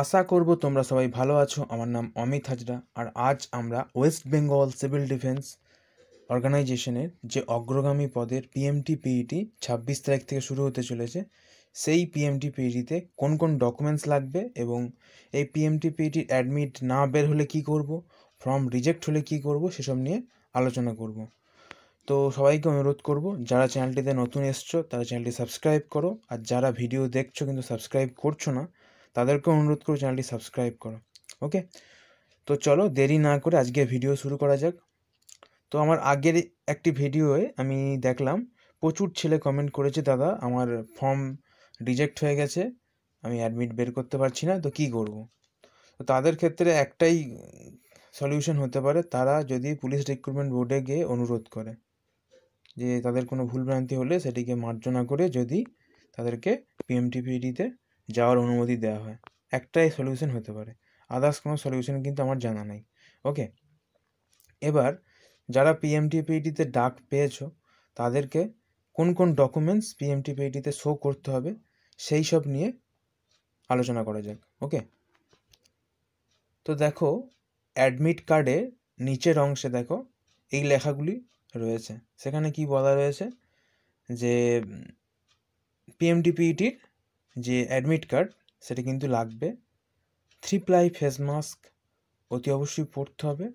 আশা করব তোমরা সবাই ভালো আছো আমার নাম অমিত হাজরা আর আজ আমরা ওয়েস্ট বেঙ্গল সিভিল ডিফেন্স অর্গানাইজেশনের যে অগ্রগামী পদের পিএমটি পিইটি ছাব্বিশ তারিখ থেকে শুরু হতে চলেছে সেই পিএমটি পিইটিতে কোন কোন ডকুমেন্টস লাগবে এবং এই পিএমটি পিইটির অ্যাডমিট না বের হলে কি করব ফর্ম রিজেক্ট হলে কি করব সেসব নিয়ে আলোচনা করব তো সবাইকে অনুরোধ করব যারা চ্যানেলটিতে নতুন এসছো তারা চ্যানেলটি সাবস্ক্রাইব করো আর যারা ভিডিও দেখছো কিন্তু সাবস্ক্রাইব করছো না তাদেরকেও অনুরোধ করো চ্যানেলটি সাবস্ক্রাইব করো ওকে তো চলো দেরি না করে আজকে ভিডিও শুরু করা যাক তো আমার আগের একটি ভিডিওয়ে আমি দেখলাম প্রচুর ছেলে কমেন্ট করেছে দাদা আমার ফর্ম রিজেক্ট হয়ে গেছে আমি অ্যাডমিট বের করতে পারছি না তো কি করব তো তাদের ক্ষেত্রে একটাই সলিউশন হতে পারে তারা যদি পুলিশ রিক্রুটমেন্ট বোর্ডে গিয়ে অনুরোধ করে যে তাদের কোনো ভুলভ্রান্তি হলে সেটিকে মার্জনা করে যদি তাদেরকে পিএমটিপিডিতে যাওয়ার অনুমতি দেওয়া হয় একটাই সলিউশন হতে পারে আদার্স কোনো সলিউশন কিন্তু আমার জানা নেই ওকে এবার যারা পিএমটিপিইটিতে e ডাক পেয়েছো তাদেরকে কোন কোন ডকুমেন্টস পিএমটিপিইটিতে শো করতে হবে সেই সব নিয়ে আলোচনা করা যাক ওকে তো দেখো অ্যাডমিট কার্ডের নিচের অংশে দেখো এই লেখাগুলি রয়েছে সেখানে কি বলা রয়েছে যে পিইটির যে অ্যাডমিট কার্ড সেটা কিন্তু লাগবে থ্রি প্লাই ফেস মাস্ক অতি অবশ্যই পরতে হবে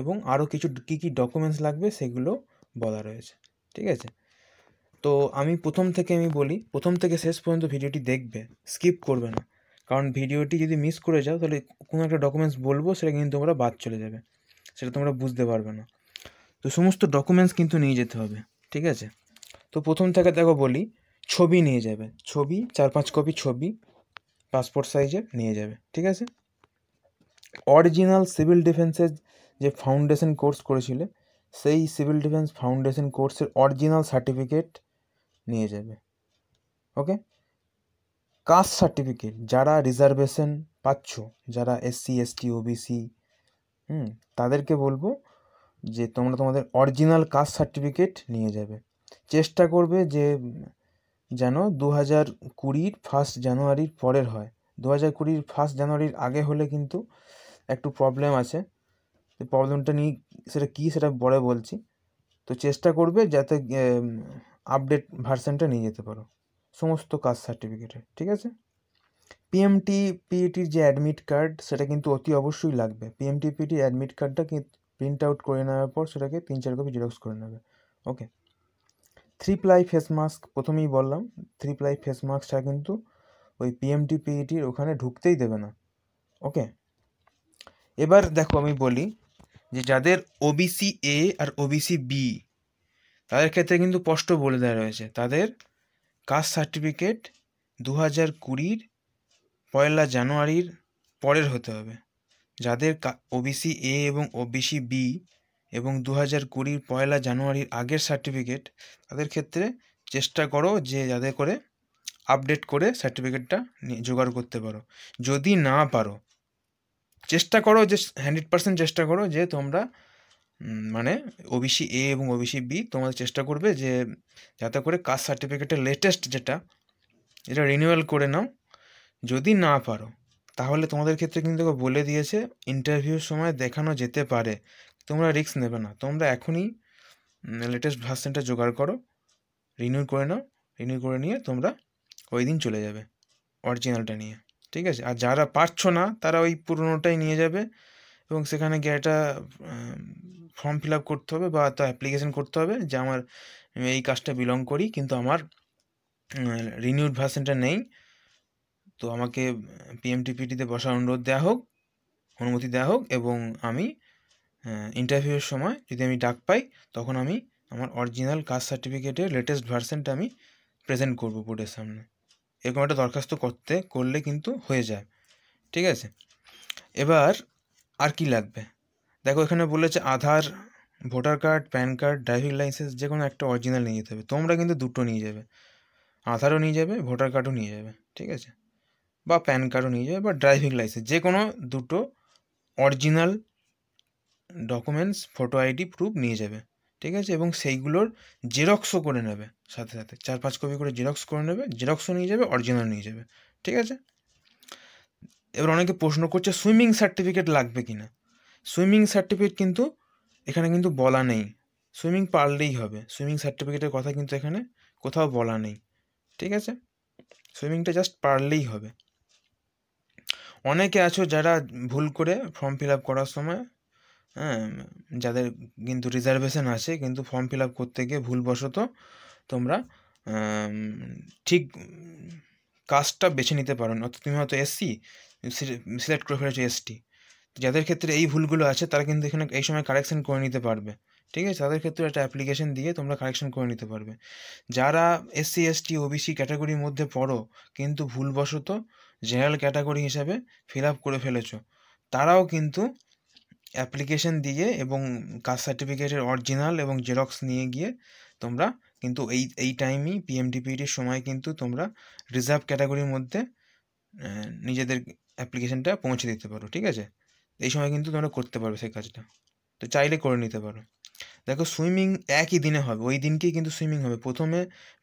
এবং আরও কিছু কী কী ডকুমেন্টস লাগবে সেগুলো বলা রয়েছে ঠিক আছে তো আমি প্রথম থেকে আমি বলি প্রথম থেকে শেষ পর্যন্ত ভিডিওটি দেখবে স্কিপ করবে না কারণ ভিডিওটি যদি মিস করে যাও তাহলে কোনো একটা ডকুমেন্টস বলবো সেটা কিন্তু তোমরা বাদ চলে যাবে সেটা তোমরা বুঝতে পারবে না তো সমস্ত ডকুমেন্টস কিন্তু নিয়ে যেতে হবে ঠিক আছে তো প্রথম থেকে দেখো বলি ছবি নিয়ে যাবে ছবি চার পাঁচ কপি ছবি পাসপোর্ট সাইজের নিয়ে যাবে ঠিক আছে অরিজিনাল সিভিল ডিফেন্সের যে ফাউন্ডেশন কোর্স করেছিলে সেই সিভিল ডিফেন্স ফাউন্ডেশন কোর্সের অরিজিনাল সার্টিফিকেট নিয়ে যাবে ওকে কাস্ট সার্টিফিকেট যারা রিজার্ভেশন পাচ্ছ যারা এসসি এসটি ওবিসি হুম তাদেরকে বলবো যে তোমরা তোমাদের অরিজিনাল কাস্ট সার্টিফিকেট নিয়ে যাবে চেষ্টা করবে যে যেন দু হাজার কুড়ির ফার্স্ট জানুয়ারির পরের হয় দু হাজার কুড়ির ফার্স্ট জানুয়ারির আগে হলে কিন্তু একটু প্রবলেম আছে প্রবলেমটা নিয়ে সেটা কী সেটা পরে বলছি তো চেষ্টা করবে যাতে আপডেট ভার্সনটা নিয়ে যেতে পারো সমস্ত কাস্ট সার্টিফিকেটে ঠিক আছে পিএমটি পিএটির e যে অ্যাডমিট কার্ড সেটা কিন্তু অতি অবশ্যই লাগবে পিএমটি পিইটির অ্যাডমিট কার্ডটা প্রিন্ট আউট করে নেওয়ার পর সেটাকে তিন চার কপি জেরক্স করে নেবে okay three ply face mask প্রথমেই বললাম থ্রি প্লাই ফেস মাস্কটা কিন্তু ওই পিএমটি পিইটির e ওখানে ঢুকতেই দেবে না ওকে এবার দেখো আমি বলি যে যাদের ওবিসি এ আর ওবিসি বি তাদের ক্ষেত্রে কিন্তু স্পষ্ট বলে দেওয়া রয়েছে তাদের কাস্ট সার্টিফিকেট দু হাজার কুড়ির পয়লা জানুয়ারির পরের হতে হবে যাদের ওবিসি এ এবং ওবিসি বি এবং দু হাজার কুড়ির পয়লা জানুয়ারির আগের সার্টিফিকেট তাদের ক্ষেত্রে চেষ্টা করো যে যাতে করে আপডেট করে সার্টিফিকেটটা জোগাড় করতে পারো যদি না পারো চেষ্টা করো যে হান্ড্রেড পার্সেন্ট চেষ্টা করো যে তোমরা মানে ওবিসি এ এবং ওবিসি বি তোমাদের চেষ্টা করবে যে যাতে করে কাস্ট সার্টিফিকেটের লেটেস্ট যেটা এটা রিনিউয়াল করে নাও যদি না পারো তাহলে তোমাদের ক্ষেত্রে কিন্তু বলে দিয়েছে ইন্টারভিউর সময় দেখানো যেতে পারে তোমরা রিস্ক নেবে না তোমরা এখনই লেটেস্ট ভার্সেনটা জোগাড় করো রিনিউ করে নাও রিনিউ করে নিয়ে তোমরা ওই দিন চলে যাবে অরিজিনালটা নিয়ে ঠিক আছে আর যারা পারছো না তারা ওই পুরোনোটাই নিয়ে যাবে এবং সেখানে গিয়ে একটা ফর্ম ফিল আপ করতে হবে বা তো অ্যাপ্লিকেশন করতে হবে যে আমার এই কাজটা বিলং করি কিন্তু আমার রিনিউড ভার্সনটা নেই তো আমাকে পিএমটিপিটিতে বসার অনুরোধ দেওয়া হোক অনুমতি দেওয়া হোক এবং আমি ইন্টারভিউয়ের হ্যাঁ, সময় যদি আমি ডাক পাই তখন আমি আমার অরিজিনাল কাস্ট সার্টিফিকেটের লেটেস্ট ভার্সনটা আমি প্রেজেন্ট করব বোর্ডের সামনে এরকম একটা দরখাস্ত করতে করলে কিন্তু হয়ে যায় ঠিক আছে এবার আর কি লাগবে দেখো এখানে বলেছে Aadhaar voter card PAN card driving licence যে কোনো একটা অরিজিনাল নিয়ে যেতে হবে তোমরা কিন্তু দুটো নিয়ে যাবে আধারও নিয়ে যাবে ভোটার কার্ডও নিয়ে যাবে ঠিক আছে বা প্যান কার্ডও নিয়ে যাবে বা ড্রাইভিং লাইসেন্স যে কোনো দুটো original documents photo ID proof নিয়ে যাবে ঠিক আছে এবং সেইগুলোর জেরক্সও করে নেবে সাথে সাথে চার পাঁচ কপি করে জেরক্স করে নেবে জেরক্সও নিয়ে যাবে অরিজিনাল নিয়ে যাবে ঠিক আছে এবার অনেকে প্রশ্ন করছে সুইমিং সার্টিফিকেট লাগবে কি না সুইমিং সার্টিফিকেট কিন্তু এখানে কিন্তু বলা নেই সুইমিং পারলেই হবে সুইমিং সার্টিফিকেটের কথা কিন্তু এখানে কোথাও বলা নেই ঠিক আছে সুইমিংটা জাস্ট পারলেই হবে অনেকে আছো যারা ভুল করে ফর্ম ফিল আপ করার সময় হ্যাঁ যাদের কিন্তু রিজার্ভেশন আছে কিন্তু ফর্ম ফিল আপ করতে গিয়ে ভুলবশত তোমরা ঠিক কাস্টটা বেছে নিতে পারো না অর্থাৎ তুমি হয়তো এসসি সিলেক্ট করে ফেলেছো এসটি যাদের ক্ষেত্রে এই ভুলগুলো আছে তারা কিন্তু এখানে এই সময় কারেকশন করে নিতে পারবে ঠিক আছে তাদের ক্ষেত্রে একটা অ্যাপ্লিকেশন দিয়ে তোমরা কারেকশন করে নিতে পারবে যারা এসসি এসটি ওবিসি ক্যাটাগরির মধ্যে পড়ো কিন্তু ভুলবশত জেনারেল ক্যাটাগরি হিসাবে ফিল আপ করে ফেলেছো তারাও কিন্তু অ্যাপ্লিকেশন দিয়ে এবং কাস্ট সার্টিফিকেটের অরিজিনাল এবং জেরক্স নিয়ে গিয়ে তোমরা কিন্তু এই এই টাইমই পিএমডিপিটির e সময় কিন্তু তোমরা রিজার্ভ ক্যাটাগরির মধ্যে নিজেদের অ্যাপ্লিকেশনটা পৌঁছে দিতে পারো ঠিক আছে এই সময় কিন্তু তোমরা করতে পারো সেই কাজটা তো চাইলে করে নিতে পারো দেখো সুইমিং একই দিনে হবে ওই দিনকেই কিন্তু সুইমিং হবে প্রথমে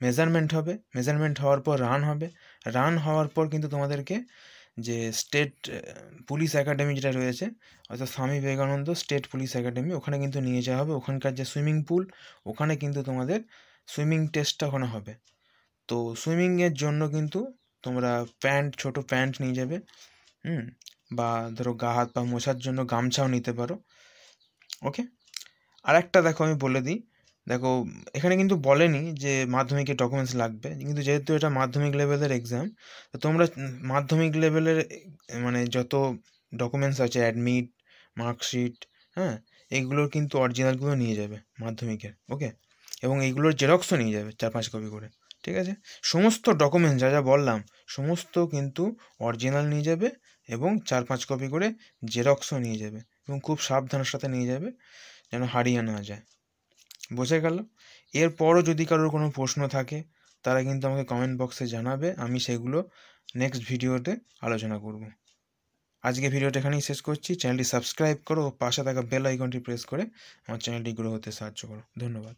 মেজারমেন্ট হবে মেজারমেন্ট হওয়ার পর রান হবে রান হওয়ার পর কিন্তু তোমাদেরকে যে স্টেট পুলিশ একাডেমি যেটা রয়েছে অর্থাৎ স্বামী বিবেকানন্দ স্টেট পুলিশ একাডেমি ওখানে কিন্তু নিয়ে যাওয়া হবে ওখানকার যে সুইমিং পুল ওখানে কিন্তু তোমাদের সুইমিং টেস্টটা ওখানে হবে তো সুইমিংয়ের জন্য কিন্তু তোমরা প্যান্ট ছোট প্যান্ট নিয়ে যাবে হুম বা ধরো গা হাত পা মোছার জন্য গামছাও নিতে পারো ওকে আর একটা দেখো আমি বলে দিই দেখো এখানে কিন্তু বলেনি যে মাধ্যমিকে ডকুমেন্টস লাগবে কিন্তু যেহেতু এটা মাধ্যমিক লেভেলের এক্সাম তো তোমরা মাধ্যমিক লেভেলের মানে যত ডকুমেন্টস আছে অ্যাডমিট মার্কশিট হ্যাঁ এগুলোর কিন্তু অরিজিনালগুলো নিয়ে যাবে মাধ্যমিকের ওকে এবং এইগুলোর জেরক্সও নিয়ে যাবে চার পাঁচ কপি করে ঠিক আছে সমস্ত ডকুমেন্টস যা যা বললাম সমস্ত কিন্তু অরিজিনাল নিয়ে যাবে এবং চার পাঁচ কপি করে জেরক্সও নিয়ে যাবে এবং খুব সাবধানের সাথে নিয়ে যাবে যেন হারিয়ে না যায় বোঝা গেল এরপরও যদি কারোর কোনো প্রশ্ন থাকে তারা কিন্তু আমাকে কমেন্ট বক্সে জানাবে আমি সেগুলো নেক্সট ভিডিওতে আলোচনা করব আজকে ভিডিওটা এখানেই শেষ করছি চ্যানেলটি সাবস্ক্রাইব করো পাশে থাকা বেল আইকনটি প্রেস করে আমার চ্যানেলটি গ্রো হতে সাহায্য করো ধন্যবাদ